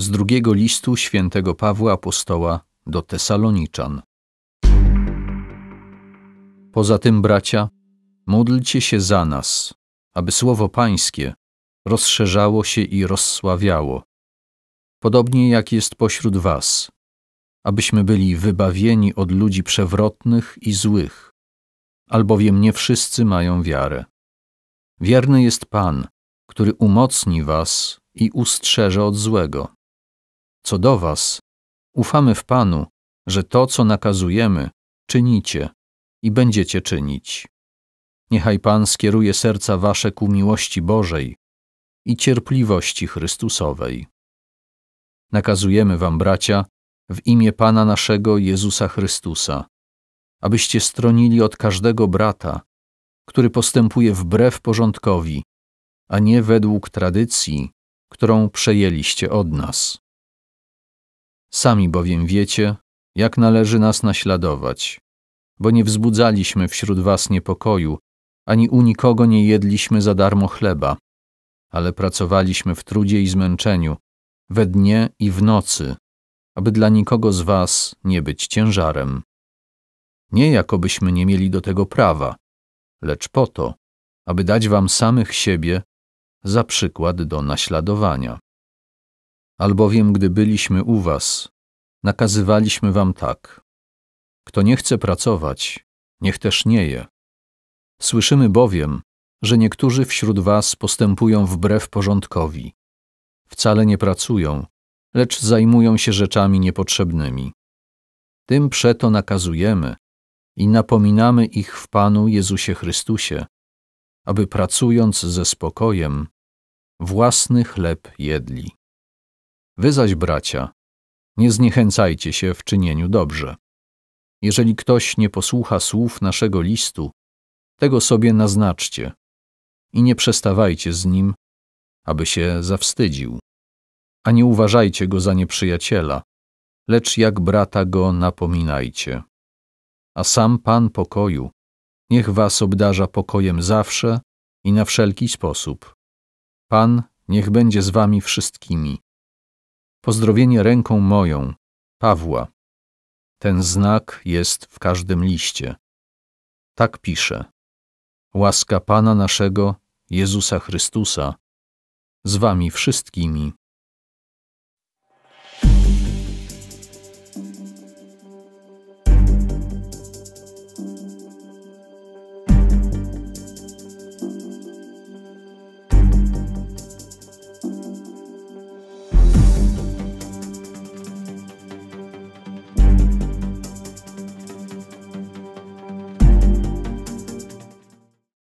z drugiego listu świętego Pawła Apostoła do Tesaloniczan. Poza tym, bracia, módlcie się za nas, aby słowo Pańskie rozszerzało się i rozsławiało, podobnie jak jest pośród Was, abyśmy byli wybawieni od ludzi przewrotnych i złych, albowiem nie wszyscy mają wiarę. Wierny jest Pan, który umocni Was i ustrzeże od złego. Co do was, ufamy w Panu, że to, co nakazujemy, czynicie i będziecie czynić. Niechaj Pan skieruje serca wasze ku miłości Bożej i cierpliwości Chrystusowej. Nakazujemy wam, bracia, w imię Pana naszego Jezusa Chrystusa, abyście stronili od każdego brata, który postępuje wbrew porządkowi, a nie według tradycji, którą przejęliście od nas. Sami bowiem wiecie, jak należy nas naśladować, bo nie wzbudzaliśmy wśród was niepokoju, ani u nikogo nie jedliśmy za darmo chleba, ale pracowaliśmy w trudzie i zmęczeniu, we dnie i w nocy, aby dla nikogo z was nie być ciężarem. Nie jakobyśmy nie mieli do tego prawa, lecz po to, aby dać wam samych siebie za przykład do naśladowania. Albowiem, gdy byliśmy u was, nakazywaliśmy wam tak. Kto nie chce pracować, niech też nie je. Słyszymy bowiem, że niektórzy wśród was postępują wbrew porządkowi. Wcale nie pracują, lecz zajmują się rzeczami niepotrzebnymi. Tym przeto nakazujemy i napominamy ich w Panu Jezusie Chrystusie, aby pracując ze spokojem, własny chleb jedli. Wy zaś, bracia, nie zniechęcajcie się w czynieniu dobrze. Jeżeli ktoś nie posłucha słów naszego listu, tego sobie naznaczcie i nie przestawajcie z nim, aby się zawstydził. A nie uważajcie go za nieprzyjaciela, lecz jak brata go napominajcie. A sam Pan pokoju niech was obdarza pokojem zawsze i na wszelki sposób. Pan niech będzie z wami wszystkimi. Pozdrowienie ręką moją, Pawła. Ten znak jest w każdym liście. Tak pisze. Łaska Pana naszego, Jezusa Chrystusa, z wami wszystkimi.